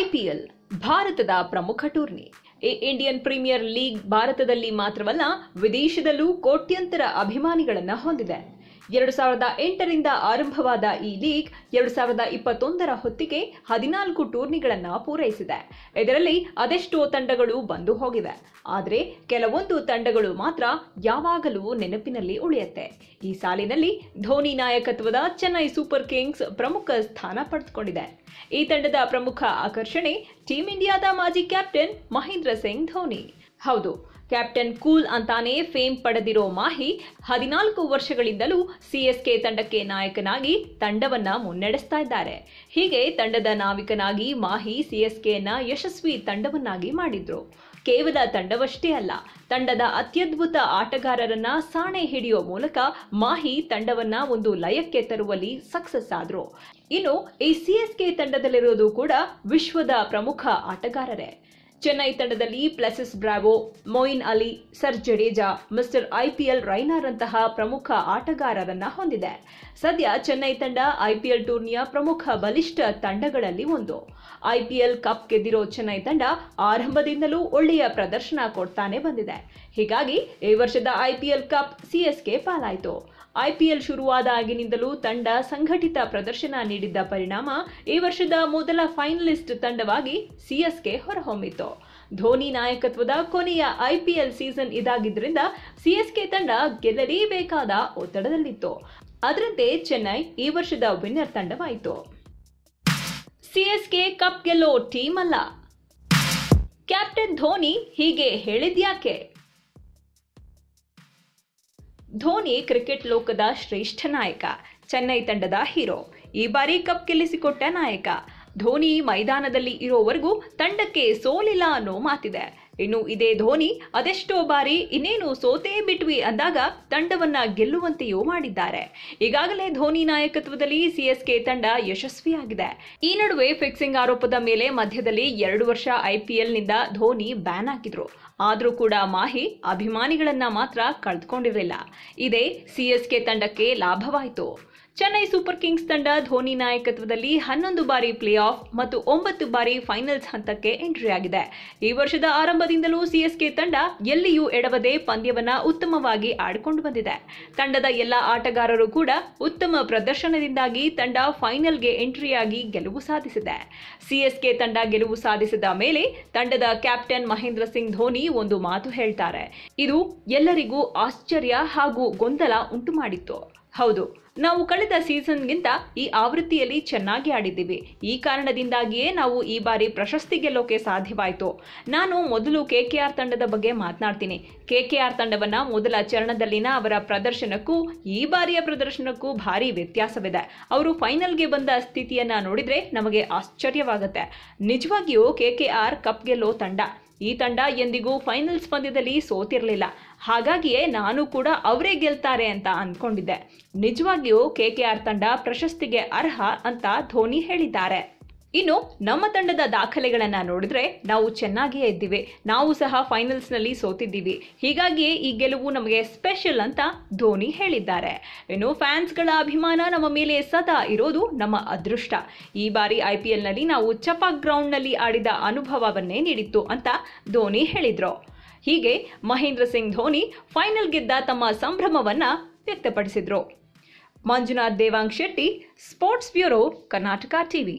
IPL ಭಾರತದ ಪ್ರಮುಖ tourney Indian premier league ಭಾರತದಲ್ಲಿ ಮಾತ್ರವಲ್ಲ ವಿದೇಶದಲ್ಲೂ ಕೋಟ್ಯಂತರ ಅಭಿಮಾನಿಗಳನ್ನು ಹೊಂದಿದೆ ಎರಡು ಸಾವಿರದ ಎಂಟರಿಂದ ಆರಂಭವಾದ ಈ ಲೀಗ್ ಎರಡು ಸಾವಿರದ ಇಪ್ಪತ್ತೊಂದರ ಹೊತ್ತಿಗೆ ಹದಿನಾಲ್ಕು ಟೂರ್ನಿಗಳನ್ನು ಪೂರೈಸಿದೆ ಇದರಲ್ಲಿ ಅದೆಷ್ಟೋ ತಂಡಗಳು ಬಂದು ಹೋಗಿವೆ ಆದರೆ ಕೆಲವೊಂದು ತಂಡಗಳು ಮಾತ್ರ ಯಾವಾಗಲೂ ನೆನಪಿನಲ್ಲಿ ಉಳಿಯುತ್ತೆ ಈ ಸಾಲಿನಲ್ಲಿ ಧೋನಿ ನಾಯಕತ್ವದ ಚೆನ್ನೈ ಸೂಪರ್ ಕಿಂಗ್ಸ್ ಪ್ರಮುಖ ಸ್ಥಾನ ಪಡೆದುಕೊಂಡಿದೆ ಈ ತಂಡದ ಪ್ರಮುಖ ಆಕರ್ಷಣೆ ಟೀಂ ಇಂಡಿಯಾದ ಮಾಜಿ ಕ್ಯಾಪ್ಟನ್ ಮಹೇಂದ್ರ ಸಿಂಗ್ ಧೋನಿ ಹೌದು ಕ್ಯಾಪ್ಟನ್ ಕೂಲ್ ಅಂತಾನೆ ಫೇಮ್ ಪಡೆದಿರೋ ಮಾಹಿ ಹದಿನಾಲ್ಕು ವರ್ಷಗಳಿಂದಲೂ ಸಿಎಸ್ಕೆ ತಂಡಕ್ಕೆ ನಾಯಕನಾಗಿ ತಂಡವನ್ನ ಮುನ್ನಡೆಸ್ತಾ ಇದ್ದಾರೆ ಹೀಗೆ ತಂಡದ ನಾವಿಕನಾಗಿ ಮಾಹಿ ಸಿಎಸ್ಕೆನ ಯಶಸ್ವಿ ತಂಡವನ್ನಾಗಿ ಮಾಡಿದ್ರು ಕೇವಲ ತಂಡವಷ್ಟೇ ಅಲ್ಲ ತಂಡದ ಅತ್ಯದ್ಭುತ ಆಟಗಾರರನ್ನ ಸಾಣೆ ಹಿಡಿಯುವ ಮೂಲಕ ಮಾಹಿ ತಂಡವನ್ನ ಒಂದು ಲಯಕ್ಕೆ ತರುವಲ್ಲಿ ಸಕ್ಸಸ್ ಆದ್ರು ಇನ್ನು ಈ ಸಿಎಸ್ಕೆ ತಂಡದಲ್ಲಿರೋದು ಕೂಡ ವಿಶ್ವದ ಪ್ರಮುಖ ಆಟಗಾರರೇ ಚೆನ್ನೈ ತಂಡದಲ್ಲಿ pluses Bravo Moeen Ali sir Jadeja mister IPL ರೈನಾರಂತಹ ಪ್ರಮುಖ ಆಟಗಾರರನ್ನ ಹೊಂದಿದೆ ಸದ್ಯ ಚೆನ್ನೈ ತಂಡ ಐಪಿಎಲ್ ಟೂರ್ನಿಯ ಪ್ರಮುಖ ಬಲಿಷ್ಠ ತಂಡಗಳಲ್ಲಿ ಒಂದು ಐಪಿಎಲ್ ಕಪ್ ಗೆದ್ದಿರೋ ಚೆನ್ನೈ ತಂಡ ಆರಂಭದಿಂದಲೂ ಒಳ್ಳೆಯ ಪ್ರದರ್ಶನ ಕೊಡ್ತಾನೆ ಬಂದಿದೆ ಹೀಗಾಗಿ ಈ ವರ್ಷದ ಐಪಿಎಲ್ ಕಪ್ ಸಿಎಸ್ಕೆ ಪಾಲಾಯಿತು ಐಪಿಎಲ್ ಶುರುವಾದಾಗಿನಿಂದಲೂ ತಂಡ ಸಂಘಟಿತ ಪ್ರದರ್ಶನ ನೀಡಿದ್ದ ಪರಿಣಾಮ ಈ ವರ್ಷದ ಮೊದಲ ಫೈನಲಿಸ್ಟ್ ತಂಡವಾಗಿ ಸಿಎಸ್ಕೆ ಹೊರಹೊಮ್ಮಿತು ಧೋನಿ ನಾಯಕತ್ವದ ಕೊನೆಯ ಐಪಿಎಲ್ ಸೀಸನ್ ಇದಾಗಿದ್ದರಿಂದ ಸಿಎಸ್ಕೆ ತಂಡ ಗೆಲ್ಲಲೇಬೇಕಾದ ಒತ್ತಡದಲ್ಲಿತ್ತು ಅದರಂತೆ ಚೆನ್ನೈ ಈ ವರ್ಷದ ವಿನ್ನರ್ ತಂಡವಾಯಿತು ಸಿಎಸ್ಕೆ ಕಪ್ ಗೆಲ್ಲೋ ಟೀಮ್ ಅಲ್ಲ ಕ್ಯಾಪ್ಟನ್ ಧೋನಿ ಹೀಗೆ ಹೇಳಿದ್ಯಾಕೆ ಧೋನಿ ಕ್ರಿಕೆಟ್ ಲೋಕದ ಶ್ರೇಷ್ಠ ನಾಯಕ ಚೆನ್ನೈ ತಂಡದ ಹೀರೋ ಈ ಬಾರಿ ಕಪ್ ಗೆಲ್ಲಿಸಿಕೊಟ್ಟ ನಾಯಕ ಧೋನಿ ಮೈದಾನದಲ್ಲಿ ಇರೋವರೆಗೂ ತಂಡಕ್ಕೆ ಸೋಲಿಲ್ಲ ಅನ್ನೋ ಮಾತಿದೆ ಇನ್ನು ಇದೇ ಧೋನಿ ಅದೆಷ್ಟೋ ಬಾರಿ ಇನ್ನೇನು ಸೋತೇ ಬಿಟ್ವಿ ಅಂದಾಗ ತಂಡವನ್ನ ಗೆಲ್ಲುವಂತೆಯೂ ಮಾಡಿದ್ದಾರೆ ಈಗಾಗಲೇ ಧೋನಿ ನಾಯಕತ್ವದಲ್ಲಿ ಸಿಎಸ್ಕೆ ತಂಡ ಯಶಸ್ವಿಯಾಗಿದೆ ಈ ನಡುವೆ ಫಿಕ್ಸಿಂಗ್ ಆರೋಪದ ಮೇಲೆ ಮಧ್ಯದಲ್ಲಿ ಎರಡು ವರ್ಷ ನಿಂದ ಧೋನಿ ಬ್ಯಾನ್ ಹಾಕಿದ್ರು ಆದರೂ ಕೂಡ ಮಾಹಿ ಅಭಿಮಾನಿಗಳನ್ನ ಮಾತ್ರ ಕಳೆದುಕೊಂಡಿರಲಿಲ್ಲ ಇದೇ ಸಿಎಸ್ಕೆ ತಂಡಕ್ಕೆ ಲಾಭವಾಯಿತು ಚೆನ್ನೈ ಸೂಪರ್ ಕಿಂಗ್ಸ್ ತಂಡ ಧೋನಿ ನಾಯಕತ್ವದಲ್ಲಿ ಹನ್ನೊಂದು ಬಾರಿ ಪ್ಲೇ ಆಫ್ ಮತ್ತು ಒಂಬತ್ತು ಬಾರಿ ಫೈನಲ್ಸ್ ಹಂತಕ್ಕೆ ಎಂಟ್ರಿ ಆಗಿದೆ ಈ ವರ್ಷದ ಆರಂಭದಿಂದಲೂ ಸಿಎಸ್ಕೆ ತಂಡ ಎಲ್ಲಿಯೂ ಎಡವದೆ ಪಂದ್ಯವನ್ನ ಉತ್ತಮವಾಗಿ ಆಡಿಕೊಂಡು ಬಂದಿದೆ ತಂಡದ ಎಲ್ಲ ಆಟಗಾರರು ಕೂಡ ಉತ್ತಮ ಪ್ರದರ್ಶನದಿಂದಾಗಿ ತಂಡ ಫೈನಲ್ಗೆ ಎಂಟ್ರಿಯಾಗಿ ಗೆಲುವು ಸಾಧಿಸಿದೆ ಸಿಎಸ್ಕೆ ತಂಡ ಗೆಲುವು ಸಾಧಿಸಿದ ಮೇಲೆ ತಂಡದ ಕ್ಯಾಪ್ಟನ್ ಮಹೇಂದ್ರ ಸಿಂಗ್ ಧೋನಿ ಒಂದು ಮಾತು ಹೇಳ್ತಾರೆ ಇದು ಎಲ್ಲರಿಗೂ ಆಶ್ಚರ್ಯ ಹಾಗೂ ಗೊಂದಲ ಉಂಟು ಹೌದು ನಾವು ಕಳೆದ ಸೀಸನ್ಗಿಂತ ಈ ಆವೃತ್ತಿಯಲ್ಲಿ ಚೆನ್ನಾಗಿ ಆಡಿದ್ದೀವಿ ಈ ಕಾರಣದಿಂದಾಗಿಯೇ ನಾವು ಈ ಬಾರಿ ಪ್ರಶಸ್ತಿ ಗೆಲ್ಲೋಕೆ ಸಾಧ್ಯವಾಯಿತು ನಾನು ಮೊದಲು ಕೆಕೆಆರ್ ತಂಡದ ಬಗ್ಗೆ ಮಾತನಾಡ್ತೀನಿ ಕೆ ಆರ್ ತಂಡವನ್ನು ಮೊದಲ ಚರಣದಲ್ಲಿನ ಅವರ ಪ್ರದರ್ಶನಕ್ಕೂ ಈ ಬಾರಿಯ ಪ್ರದರ್ಶನಕ್ಕೂ ಭಾರಿ ವ್ಯತ್ಯಾಸವಿದೆ ಅವರು ಫೈನಲ್ಗೆ ಬಂದ ಸ್ಥಿತಿಯನ್ನು ನೋಡಿದರೆ ನಮಗೆ ಆಶ್ಚರ್ಯವಾಗುತ್ತೆ ನಿಜವಾಗಿಯೂ ಆರ್ ಕಪ್ ಗೆಲ್ಲೋ ತಂಡ ಈ ತಂಡ ಎಂದಿಗೂ ಫೈನಲ್ಸ್ ಪಂದ್ಯದಲ್ಲಿ ಸೋತಿರಲಿಲ್ಲ ಹಾಗಾಗಿಯೇ ನಾನು ಕೂಡ ಅವರೇ ಗೆಲ್ತಾರೆ ಅಂತ ಅಂದ್ಕೊಂಡಿದ್ದೆ ನಿಜವಾಗಿಯೂ ಕೆ ಕೆ ತಂಡ ಪ್ರಶಸ್ತಿಗೆ ಅರ್ಹ ಅಂತ ಧೋನಿ ಹೇಳಿದ್ದಾರೆ ಇನ್ನು ನಮ್ಮ ತಂಡದ ದಾಖಲೆಗಳನ್ನು ನೋಡಿದ್ರೆ ನಾವು ಚೆನ್ನಾಗಿಯೇ ಇದ್ದೀವಿ ನಾವು ಸಹ ಫೈನಲ್ಸ್ನಲ್ಲಿ ಸೋತಿದ್ದೀವಿ ಹೀಗಾಗಿಯೇ ಈ ಗೆಲುವು ನಮಗೆ ಸ್ಪೆಷಲ್ ಅಂತ ಧೋನಿ ಹೇಳಿದ್ದಾರೆ ಇನ್ನು ಫ್ಯಾನ್ಸ್ಗಳ ಅಭಿಮಾನ ನಮ್ಮ ಮೇಲೆ ಸದಾ ಇರೋದು ನಮ್ಮ ಅದೃಷ್ಟ ಈ ಬಾರಿ ಐ ಪಿ ಎಲ್ನಲ್ಲಿ ನಾವು ಚಪಾಕ್ ಗ್ರೌಂಡ್ನಲ್ಲಿ ಆಡಿದ ಅನುಭವವನ್ನೇ ನೀಡಿತ್ತು ಅಂತ ಧೋನಿ ಹೇಳಿದರು ಹೀಗೆ ಮಹೇಂದ್ರ ಸಿಂಗ್ ಧೋನಿ ಫೈನಲ್ ಗೆದ್ದ ತಮ್ಮ ಸಂಭ್ರಮವನ್ನು ವ್ಯಕ್ತಪಡಿಸಿದರು Manjunath Devang Shetty sports bureau Karnataka TV